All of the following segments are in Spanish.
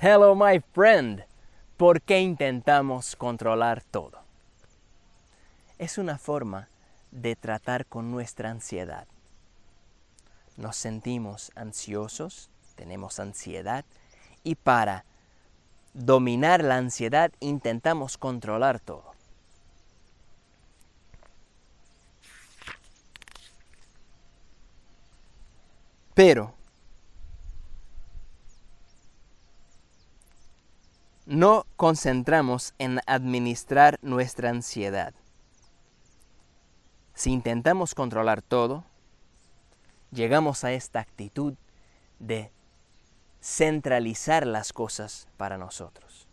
Hello my friend, ¿por qué intentamos controlar todo? Es una forma de tratar con nuestra ansiedad. Nos sentimos ansiosos, tenemos ansiedad y para dominar la ansiedad intentamos controlar todo. Pero no concentramos en administrar nuestra ansiedad. Si intentamos controlar todo, llegamos a esta actitud de centralizar las cosas para nosotros.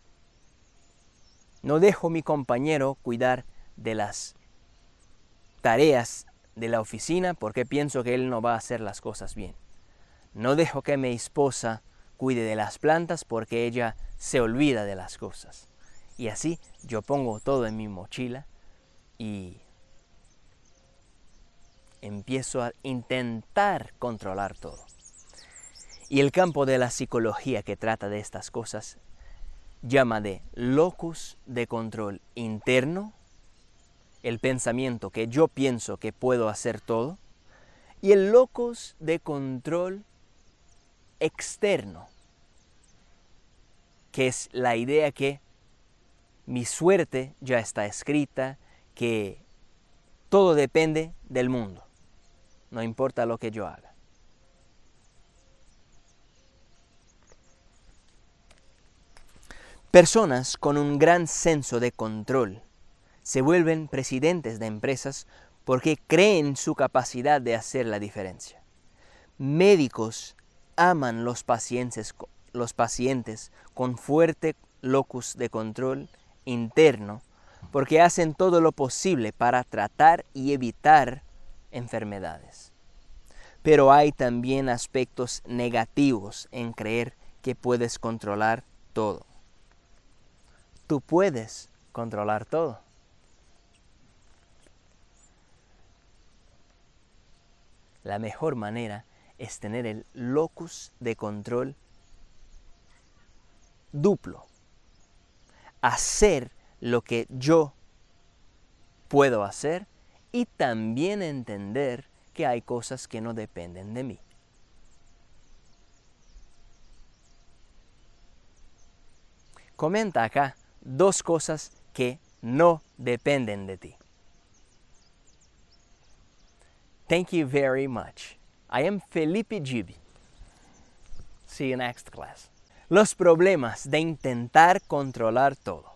No dejo mi compañero cuidar de las tareas de la oficina porque pienso que él no va a hacer las cosas bien. No dejo que mi esposa cuide de las plantas porque ella se olvida de las cosas. Y así yo pongo todo en mi mochila y empiezo a intentar controlar todo. Y el campo de la psicología que trata de estas cosas llama de locus de control interno, el pensamiento que yo pienso que puedo hacer todo, y el locus de control externo, que es la idea que mi suerte ya está escrita, que todo depende del mundo, no importa lo que yo haga. Personas con un gran senso de control se vuelven presidentes de empresas porque creen su capacidad de hacer la diferencia. Médicos aman los pacientes, los pacientes con fuerte locus de control interno porque hacen todo lo posible para tratar y evitar enfermedades. Pero hay también aspectos negativos en creer que puedes controlar todo. Tú puedes controlar todo. La mejor manera es tener el locus de control duplo. Hacer lo que yo puedo hacer y también entender que hay cosas que no dependen de mí. Comenta acá dos cosas que no dependen de ti. Thank you very much. I am Felipe Gibi. See you next class. Los problemas de intentar controlar todo.